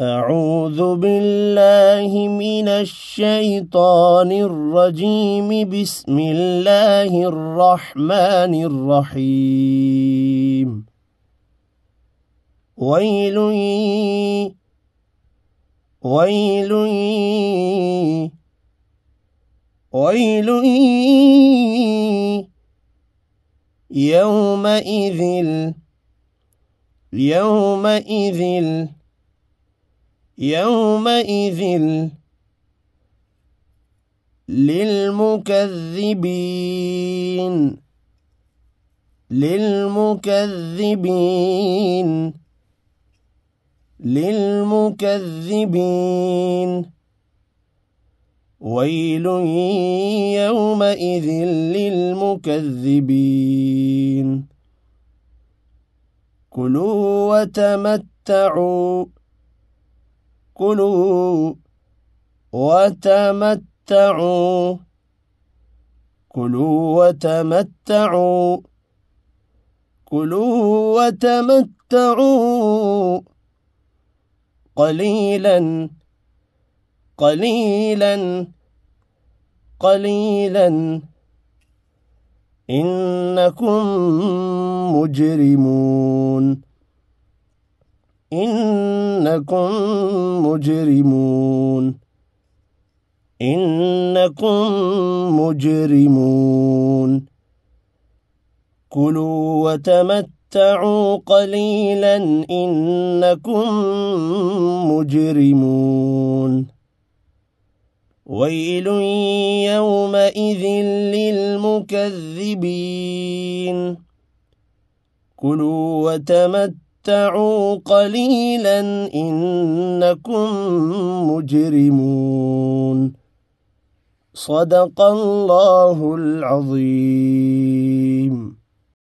أعوذ بالله من الشيطان الرجيم بسم الله الرحمن الرحيم ويل ويل ويل يومئذ يومئذ يومئذ للمكذبين للمكذبين للمكذبين ويل يومئذ للمكذبين كلوا وتمتعوا كلوا وتمتعوا كلوا وتمتعوا كلوا وتمتعوا قليلا قليلا قليلا إنكم مجرمون إنكم مجرمون إنكم مجرمون كلوا وتمتعوا قليلا إنكم مجرمون ويل يومئذ للمكذبين كلوا وتمتعوا تمتعوا قليلا إنكم مجرمون صدق الله العظيم